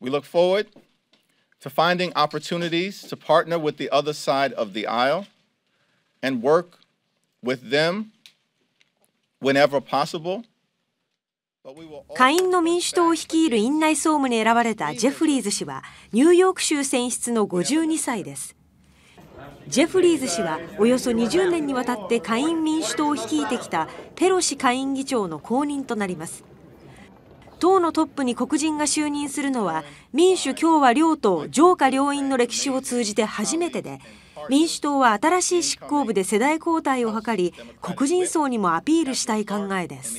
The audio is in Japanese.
We look forward to finding opportunities to partner with the other side of the aisle and work with them whenever possible. 下院の民主党を率いる院内総務に選ばれたジェフリーズ氏はニューヨーク州選出の52歳ですジェフリーズ氏はおよそ20年にわたって下院民主党を率いてきたペロシ下院議長の後任となります党のトップに黒人が就任するのは民主・共和両党上下両院の歴史を通じて初めてで民主党は新しい執行部で世代交代を図り黒人層にもアピールしたい考えです。